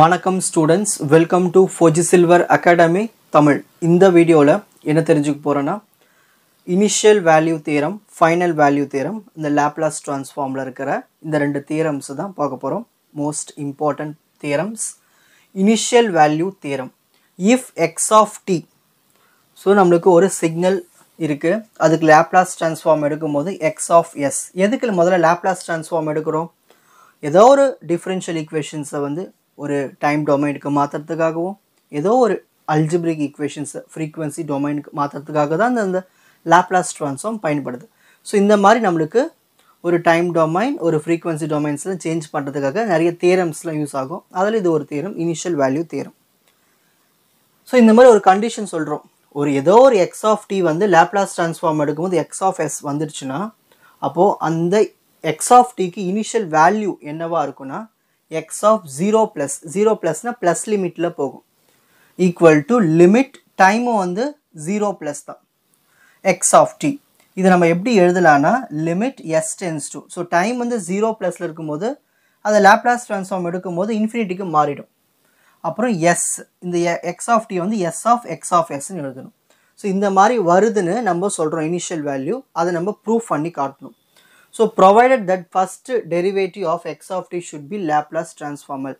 வணக்கம் students welcome to Fauji silver academy Tamil இந்த வீடியோவில் என்ன தெரிஞ்சுக்க போகிறேன்னா initial value theorem final value theorem இந்த லேப்லாஸ் ட்ரான்ஸ்ஃபார்மில் இருக்கிற இந்த ரெண்டு தேரம்ஸ் தான் பார்க்க போகிறோம் most important theorems initial value theorem if x of t so நம்மளுக்கு ஒரு சிக்னல் இருக்குது அதுக்கு லேப்லாஸ் ட்ரான்ஸ்ஃபார்ம் எடுக்கும்போது எக்ஸ் ஆஃப் எஸ் எதுக்கு முதல்ல லேப்லாஸ் ட்ரான்ஸ்ஃபார்ம் எடுக்கிறோம் ஏதோ ஒரு டிஃப்ரென்ஷியல் ஈக்குவேஷன்ஸை வந்து ஒரு டைம் டொமைனுக்கு மாற்றுறதுக்காகவும் ஏதோ ஒரு அல்ஜிபிரிக் ஈக்குவேஷன்ஸை ஃப்ரீக்குவென்சி டொமைனுக்கு மாற்றுறதுக்காக தான் அந்த லேப்ளாஸ் லேப்லாஸ் ட்ரான்ஸ்ஃபார்ம் பயன்படுது ஸோ இந்த மாதிரி நம்மளுக்கு ஒரு டைம் டொமைன் ஒரு ஃப்ரீக்வன்சி டொமைன்ஸில் சேஞ்ச் பண்ணுறதுக்காக நிறைய தேரம்ஸ்லாம் யூஸ் ஆகும் அதில் இது ஒரு theorem initial value theorem so இந்த மாதிரி ஒரு கண்டிஷன் சொல்கிறோம் ஒரு ஏதோ ஒரு எக்ஸ் ஆஃப் டி வந்து லேப்லாஸ் ட்ரான்ஸ்ஃபார்ம் எடுக்கும்போது எக்ஸ் ஆஃப் எஸ் வந்துடுச்சுன்னா அப்போது அந்த எக்ஸ் ஆஃப் டிக்கு இனிஷியல் வேல்யூ என்னவாக இருக்குன்னா x of zero plus zero plus plus லிமிட்டில் போகும் ஈக்குவல் டு லிமிட் டைமும் வந்து ஜீரோ ப்ளஸ் தான் எக்ஸ் ஆஃப் டி இது நம்ம எப்படி எழுதலான்னா limit s tends to so time வந்து ஜீரோ ப்ளஸில் இருக்கும்போது அதை லேப்லாஸ் ட்ரான்ஸ்ஃபார்ம் எடுக்கும்போது இன்ஃபினிட்டிக்கு மாறிடும் அப்புறம் எஸ் இந்த எக்ஸ் ஆஃப் டி வந்து எஸ் ஆஃப் எக்ஸ் ஆஃப் எஸ்ன்னு எழுதணும் ஸோ இந்த மாதிரி வருதுன்னு நம்ம சொல்கிறோம் இனிஷியல் வேல்யூ அதை நம்ம ப்ரூஃப் பண்ணி காட்டணும் So provided that first derivative of x of t should be Laplace transformal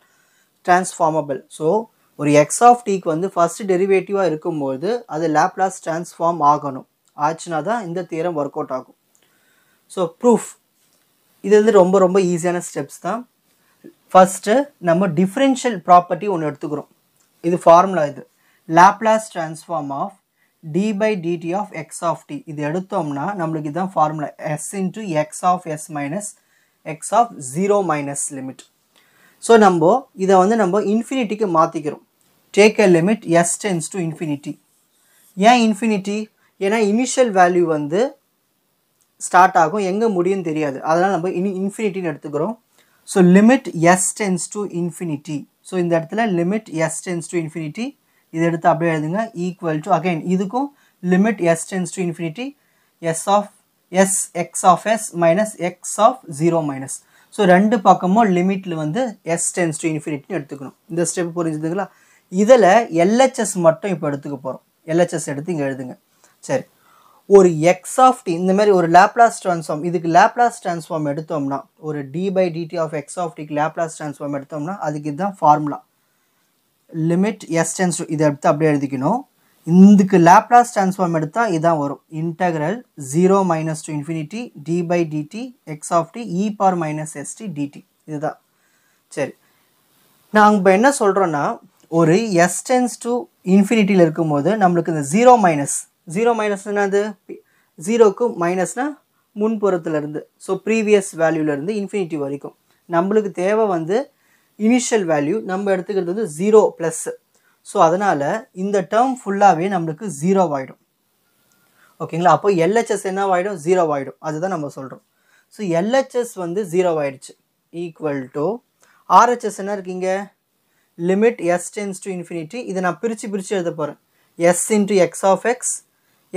transformable. So ஒரு x of t வந்து first derivative இருக்கும்போது அது Laplace transform ஆகணும் ஆச்சுனா தான் இந்த தியரம் ஒர்க் அவுட் ஆகும் ஸோ ப்ரூஃப் இது வந்து ரொம்ப ரொம்ப ஈஸியான ஸ்டெப்ஸ் தான் ஃபஸ்ட்டு நம்ம டிஃப்ரென்ஷியல் ப்ராப்பர்ட்டி ஒன்று எடுத்துக்கிறோம் இது ஃபார்முலா இது Laplace transform of d by dt of x of t இது எடுத்தோம்னா நம்மளுக்கு இதுதான் formula s into x of s minus x of zero minus limit so நம்ம இதை வந்து நம்ம infinityக்கு மாற்றிக்கிறோம் take a limit s tends to infinity ஏன் infinity என்ன இனிஷியல் வேல்யூ வந்து ஸ்டார்ட் ஆகும் எங்கே முடியும் தெரியாது அதனால் நம்ம இனி இன்ஃபினிட்டின்னு எடுத்துக்கிறோம் so limit s tends to infinity so இந்த இடத்துல limit s tends to infinity இது எடுத்து அப்படியே எழுதுங்க ஈக்குவல் டு அகைன் இதுக்கும் limit s tends to infinity s of s x of s minus x of zero minus so ரெண்டு பக்கமும் லிமிட்டில் வந்து எஸ் டென்ஸ் டு இன்ஃபினிட்டின்னு எடுத்துக்கணும் இந்த ஸ்டெப் புரிஞ்சுதுங்களா இதில் எல்ஹெச்எஸ் மட்டும் இப்போ எடுத்துக்க போகிறோம் எல்ஹெச்எஸ் எடுத்து இங்கே எழுதுங்க சரி ஒரு எக்ஸ் ஆஃப் டி இந்த மாதிரி ஒரு லேப்லாஸ் ட்ரான்ஸ்ஃபார்ம் இதுக்கு லேப்லாஸ் ட்ரான்ஸ்ஃபார்ம் எடுத்தோம்னா ஒரு d by dt of x of டிக்கு லேப்லாஸ் ட்ரான்ஸ்ஃபார்ம் எடுத்தோம்னா அதுக்கு இதுதான் ஃபார்முலா லிமிட் tends to இதை எடுத்து அப்படியே எழுதிக்கணும் இதுக்கு லேப்லாஸ் transform எடுத்தால் இதான் வரும் integral zero minus to infinity d by dt x of t e power minus st dt இதுதான் சரி நாங்கள் இப்போ என்ன சொல்கிறோன்னா ஒரு tends to டு இருக்கும் இருக்கும்போது நம்மளுக்கு இந்த ஜீரோ மைனஸ் ஜீரோ மைனஸ்னால் அது ஜீரோக்கு மைனஸ்னால் so ஸோ ப்ரீவியஸ் இருந்து infinity வரைக்கும் நம்மளுக்கு தேவை வந்து இனிஷியல் வேல்யூ நம்ம எடுத்துக்கிறது வந்து ஜீரோ ப்ளஸ்ஸு ஸோ அதனால் இந்த டேர்ம் ஃபுல்லாகவே நம்மளுக்கு ஜீரோ ஆகிடும் ஓகேங்களா அப்போ எல்ஹெச்எஸ் என்ன ஆகிடும் ஜீரோ ஆகிடும் அதுதான் நம்ம சொல்கிறோம் ஸோ எல்ஹெச்எஸ் வந்து ஜீரோ ஆகிடுச்சு ஈக்குவல் டு ஆர்ஹெச்எஸ் என்ன இருக்கீங்க limit s tends to infinity இதை நான் பிரித்து பிரித்து எழுத போகிறேன் s into x of x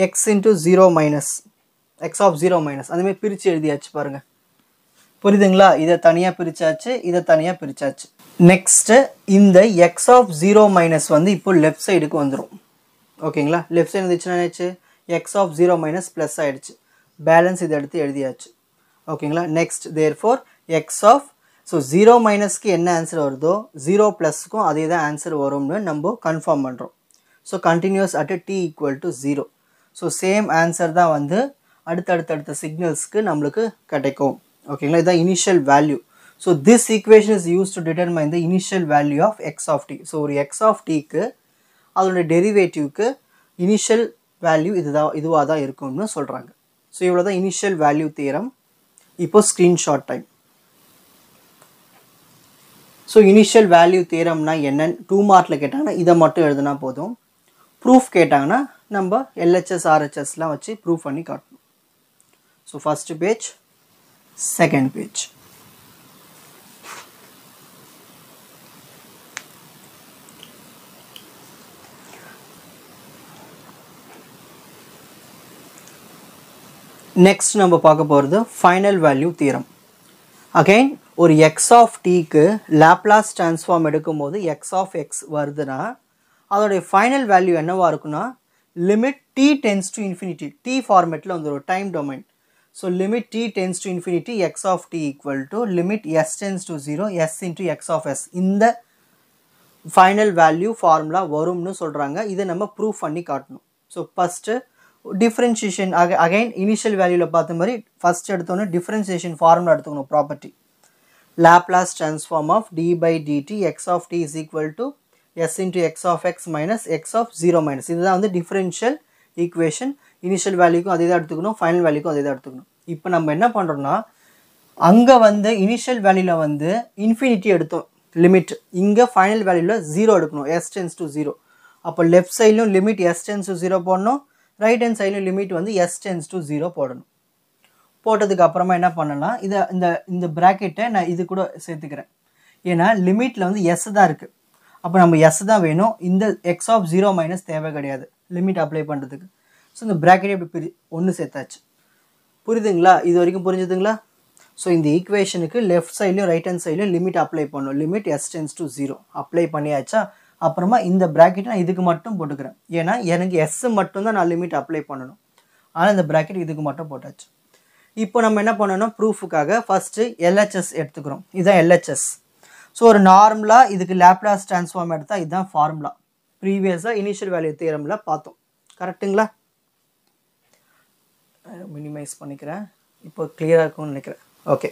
x into zero minus x of zero minus அந்தமாதிரி பிரித்து எழுதியாச்சு பாருங்கள் புரியுதுங்களா இதை தனியாக பிரித்தாச்சு இதை தனியாக பிரித்தாச்சு நெக்ஸ்ட்டு இந்த எக்ஸ் ஆஃப் ஜீரோ மைனஸ் வந்து இப்போ லெஃப்ட் சைடுக்கு வந்துடும் ஓகேங்களா லெஃப்ட் சைடு இருந்துச்சுன்னா ஆயிடுச்சு x of zero minus plus ஆகிடுச்சு பேலன்ஸ் இதை எடுத்து எழுதியாச்சு ஓகேங்களா next therefore x of so zero மைனஸ்க்கு என்ன ஆன்சர் வருதோ ஜீரோ ப்ளஸ்க்கும் அதே தான் ஆன்சர் வரும்னு நம்ம கன்ஃபார்ம் பண்ணுறோம் so continuous at t equal to zero so same answer தான் வந்து அடுத்தடுத்தடுத்த சிக்னல்ஸ்க்கு நம்மளுக்கு கிடைக்கும் ஓகேங்களா இதுதான் initial value so this equation is use to determine the initial value of x of t so ஒரு எக்ஸ் ஆஃப் டீக்கு அதனுடைய டெரிவேட்டிவ்க்கு இனிஷியல் வேல்யூ இதுதான் இதுவாக தான் இருக்கும்னு சொல்கிறாங்க ஸோ இவ்வளோ தான் இனிஷியல் வேல்யூ தீரம் இப்போது screenshot time so initial value தேரம்னா என்னன்னு டூ மார்க்கில் கேட்டாங்கன்னா இதை மட்டும் எழுதுனா போதும் ப்ரூஃப் கேட்டாங்கன்னா நம்ம எல்ஹெச்எஸ் ஆர்ஹெச்எஸ்லாம் வச்சு ப்ரூஃப் பண்ணி காட்டணும் so first page second page. Next நம்ம பார்க்க போகிறது ஃபைனல் வேல்யூ தீரம் அகைன் ஒரு எக்ஸ் ஆஃப் டீக்கு லேப்ளாஸ் ட்ரான்ஸ்ஃபார்ம் எடுக்கும்போது எக்ஸ் ஆஃப் எக்ஸ் வருதுன்னா அதோடைய ஃபைனல் வேல்யூ என்னவாக இருக்குன்னா limit t tends to infinity t ஃபார்மேட்டில் வந்துடும் time domain So limit t tends to infinity x of t equal to limit s tends to 0 s into x of s இந்த final value formula வரும்னு சொல்கிறாங்க இதை நம்ம prove பண்ணி காட்டணும் so first differentiation அக அகைன் இனிஷியல் வேல்யூவில் பார்த்த மாதிரி ஃபஸ்ட் எடுத்தோன்னே டிஃப்ரென்ஷியேஷன் ஃபார்முலா எடுத்துக்கணும் property Laplace transform of d by dt x of t is equal to s into x of x minus x of zero minus இதுதான் வந்து differential equation initial வேல்யூக்கும் அதே தான் எடுத்துக்கணும் ஃபைனல் வேல்யூக்கும் அதே தான் எடுத்துக்கணும் இப்போ நம்ம என்ன பண்ணுறோன்னா அங்கே வந்து இனிஷியல் வேல்யூவில் வந்து இன்ஃபினிட்டி எடுத்தோம் லிமிட் இங்கே ஃபைனல் வேல்யூவில் ஜீரோ எடுக்கணும் எஸ் டென்ஸ் டு ஜீரோ அப்போ லெஃப்ட் சைட்லையும் limit s tends to zero போடணும் ரைட் ஹேண்ட் சைட்லையும் லிமிட் வந்து எஸ் டென்ஸ் டு ஜீரோ போடணும் போட்டதுக்கு அப்புறமா என்ன பண்ணலாம் இதை இந்த இந்த ப்ராக்கெட்டை நான் இது கூட சேர்த்துக்கிறேன் ஏன்னா லிமிட்டில் வந்து எஸ் தான் இருக்குது அப்போ நம்ம எஸ் தான் வேணும் இந்த எக்ஸ் ஆஃப் ஜீரோ மைனஸ் தேவை கிடையாது லிமிட் அப்ளை பண்ணுறதுக்கு ஸோ இந்த ப்ராக்கெட் இப்படி பிரி ஒன்று சேர்த்தாச்சு புரியுதுங்களா இது வரைக்கும் புரிஞ்சுதுங்களா ஸோ இந்த ஈக்குவேஷனுக்கு லெஃப்ட் சைட்லையும் ரைட் ஹேண்ட் சைட்லையும் லிமிட் அப்ளை பண்ணும் limit s tends to zero apply பண்ணியாச்சா அப்புறமா இந்த ப்ராக்கெட் நான் இதுக்கு மட்டும் போட்டுக்கிறேன் ஏன்னா எனக்கு எஸ் மட்டும் தான் நான் லிமிட் அப்ளை பண்ணணும் ஆனால் இந்த ப்ராக்கெட் இதுக்கு மட்டும் போட்டாச்சு இப்போ நம்ம என்ன பண்ணணும் ப்ரூஃபுக்காக ஃபஸ்ட்டு எல்ஹெச்எஸ் எடுத்துக்கிறோம் இதுதான் எல்ஹெச்எஸ் ஸோ ஒரு நார்மலாக இதுக்கு லேப்டாஸ் டிரான்ஸ்ஃபார்ம் எடுத்தால் இதுதான் ஃபார்முலா ப்ரீவியஸாக இனிஷியல் வேல்யூ தேரமில் பார்த்தோம் கரெக்டுங்களா மினிமைஸ் பண்ணிக்கிறேன் இப்போ கிளியராக இருக்கும்னு நினைக்கிறேன் ஓகே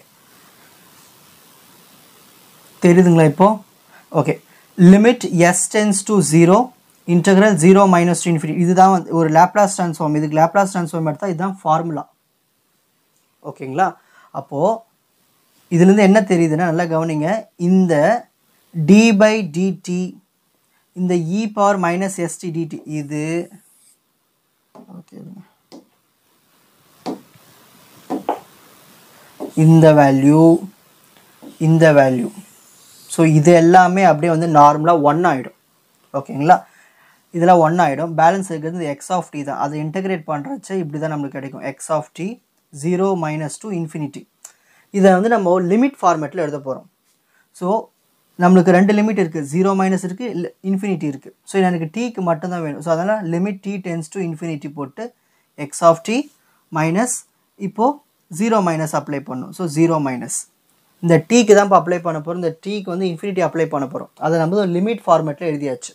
தெரியுதுங்களா இப்போது okay limit s tends to zero integral zero minus to infinity இதுதான் வந்து ஒரு லேப்லாஸ் ட்ரான்ஸ்ஃபார்ம் இதுக்கு லேப்லாஸ் ட்ரான்ஸ்ஃபார்ம் எடுத்தால் இதுதான் ஃபார்முலா ஓகேங்களா அப்போது இதுலேருந்து என்ன தெரியுதுன்னா நல்லா கவனிங்க இந்த டி பை டிடி இந்த e power minus st dt இது இந்த வேல்யூ இந்த வேல்யூ ஸோ இது எல்லாமே அப்படியே வந்து நார்மலாக ஒன் ஆகிடும் ஓகேங்களா இதெல்லாம் ஒன் ஆகிடும் பேலன்ஸ் இருக்கிறது எக்ஸ் ஆஃப் டி தான் அதை இன்டெகிரேட் பண்ணுறச்சு இப்படி தான் நம்மளுக்கு கிடைக்கும் x of t zero minus to infinity இதை வந்து நம்ம லிமிட் ஃபார்மேட்டில் எழுத போகிறோம் ஸோ நம்மளுக்கு ரெண்டு லிமிட் இருக்குது ஜீரோ மைனஸ் இருக்குது இல்லை இன்ஃபினிட்டி இருக்குது ஸோ எனக்கு டீக்கு மட்டும்தான் வேணும் ஸோ அதனால் limit t tends to infinity போட்டு எக்ஸ் ஆஃப் டி மைனஸ் இப்போது ஜீரோ மைனஸ் அப்ளை பண்ணும் ஸோ ஜீரோ மைனஸ் இந்த டீக்கு தான் இப்போ அப்ளை பண்ண போகிறோம் இந்த டீக்கு வந்து இன்ஃபினிட்டி அப்ளை பண்ண போகிறோம் அதை நம்ம லிமிட் ஃபார்மேட்டில் எழுதியாச்சு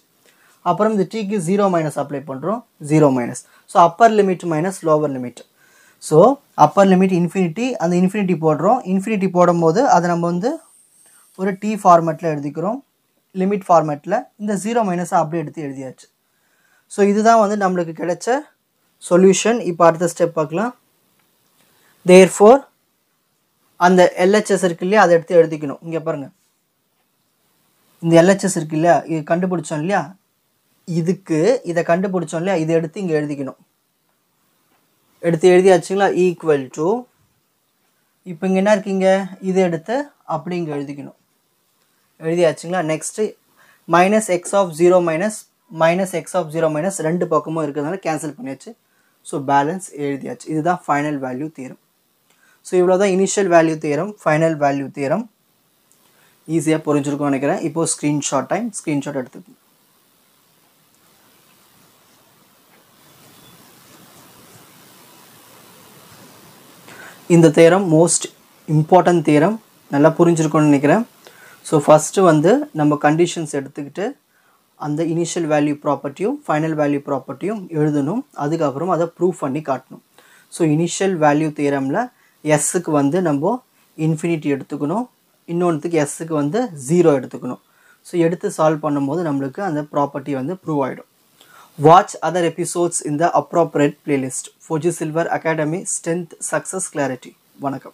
அப்புறம் இந்த டீக்கு ஜீரோ மைனஸ் அப்ளை பண்ணுறோம் zero minus so upper limit minus lower limit so upper limit infinity அந்த இன்ஃபினிட்டி போடுறோம் இன்ஃபினிட்டி போடும்போது அதை நம்ம வந்து ஒரு டி ஃபார்மேட்டில் எழுதிக்கிறோம் லிமிட் ஃபார்மேட்டில் இந்த ஜீரோ மைனஸை அப்படி எடுத்து எழுதியாச்சு ஸோ இதுதான் வந்து நம்மளுக்கு கிடைச்ச சொல்யூஷன் இப்போ அடுத்த ஸ்டெப் பார்க்கலாம் தேர் ஃபோர் அந்த எல்ஹெச்எஸ் இருக்கு இல்லையா அதை எடுத்து எழுதிக்கணும் இங்கே பாருங்கள் இந்த எல்ஹெச்எஸ் இருக்கு இல்லையா இது கண்டுபிடிச்சோம் இல்லையா இதுக்கு இதை கண்டுபிடிச்சோம் இல்லையா இதை எடுத்து இங்கே எழுதிக்கணும் எடுத்து எழுதியாச்சுங்களா ஈக்குவல் டு இப்போ இங்கே என்ன இருக்கீங்க இதை எடுத்து அப்படி இங்கே எழுதிக்கணும் எழுதியாச்சுங்களா next minus x of zero minus minus x of zero minus ரெண்டு பக்கமும் இருக்கிறதுனால கேன்சல் பண்ணியாச்சு ஸோ பேலன்ஸ் எழுதியாச்சு இதுதான் ஃபைனல் வேல்யூ தீரம் ஸோ இவ்வளோ தான் initial value theorem final value theorem ஈஸியாக புரிஞ்சிருக்கும்னு நினைக்கிறேன் இப்போது ஸ்க்ரீன்ஷாட் டைம் ஸ்க்ரீன்ஷாட் எடுத்துக்கோங்க இந்த தேரம் மோஸ்ட் இம்பார்ட்டன்ட் தேரம் நல்லா புரிஞ்சிருக்கும்னு நினைக்கிறேன் ஸோ ஃபஸ்ட்டு வந்து நம்ம கண்டிஷன்ஸ் எடுத்துக்கிட்டு அந்த இனிஷியல் வேல்யூ ப்ராப்பர்ட்டியும் ஃபைனல் வேல்யூ ப்ராப்பர்ட்டியும் எழுதணும் அதுக்கப்புறம் அதை ப்ரூவ் பண்ணி காட்டணும் ஸோ இனிஷியல் வேல்யூ தேரமில் எஸ்ஸுக்கு வந்து நம்ம இன்ஃபினிட்டி எடுத்துக்கணும் இன்னொன்றுத்துக்கு எஸ்ஸுக்கு வந்து ஜீரோ எடுத்துக்கணும் ஸோ எடுத்து சால்வ் பண்ணும்போது நம்மளுக்கு அந்த ப்ராப்பர்ட்டி வந்து ப்ரூவ் ஆகிடும் watch other episodes in the appropriate playlist Fauji silver academy strength success clarity வணக்கம்